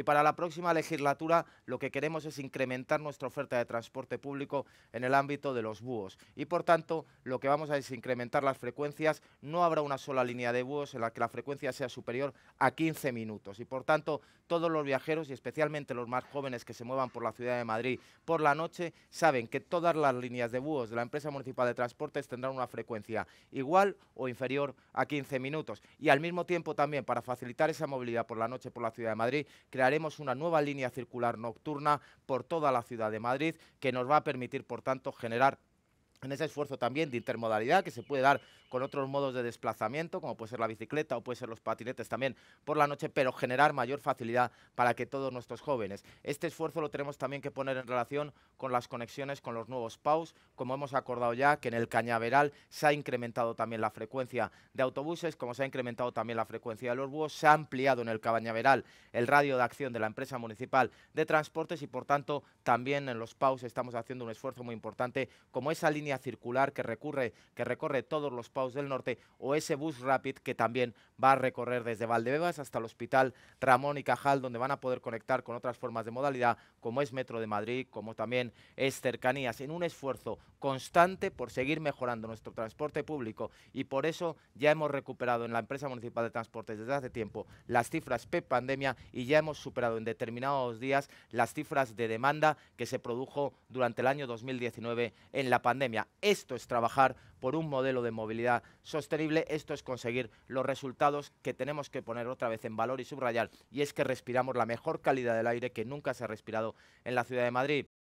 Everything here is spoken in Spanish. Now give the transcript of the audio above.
y para la próxima legislatura lo que queremos es incrementar nuestra oferta de transporte público en el ámbito de los búhos y por tanto lo que vamos a es incrementar las frecuencias, no habrá una sola línea de búhos en la que la frecuencia sea superior a 15 minutos y por tanto todos los viajeros y especialmente los más jóvenes que se muevan por la ciudad de Madrid por la noche saben que todas las líneas de búhos de la empresa municipal de transportes tendrán una frecuencia igual o inferior a 15 minutos y al mismo tiempo también para facilitar esa movilidad por la noche por la ciudad de Madrid crear haremos una nueva línea circular nocturna por toda la ciudad de Madrid que nos va a permitir, por tanto, generar en ese esfuerzo también de intermodalidad que se puede dar con otros modos de desplazamiento, como puede ser la bicicleta o puede ser los patinetes también por la noche, pero generar mayor facilidad para que todos nuestros jóvenes. Este esfuerzo lo tenemos también que poner en relación con las conexiones con los nuevos PAUs, como hemos acordado ya que en el Cañaveral se ha incrementado también la frecuencia de autobuses, como se ha incrementado también la frecuencia de los búhos, se ha ampliado en el Cabañaveral el radio de acción de la empresa municipal de transportes y por tanto también en los PAUs estamos haciendo un esfuerzo muy importante como esa línea circular que recurre, que recorre todos los PAUs del norte o ese bus rapid que también va a recorrer desde Valdebebas hasta el Hospital Ramón y Cajal donde van a poder conectar con otras formas de modalidad como es Metro de Madrid, como también es cercanías, en un esfuerzo constante por seguir mejorando nuestro transporte público y por eso ya hemos recuperado en la empresa municipal de transportes desde hace tiempo las cifras PEP pandemia y ya hemos superado en determinados días las cifras de demanda que se produjo durante el año 2019 en la pandemia. Esto es trabajar por un modelo de movilidad sostenible, esto es conseguir los resultados que tenemos que poner otra vez en valor y subrayar, y es que respiramos la mejor calidad del aire que nunca se ha respirado en la ciudad de Madrid.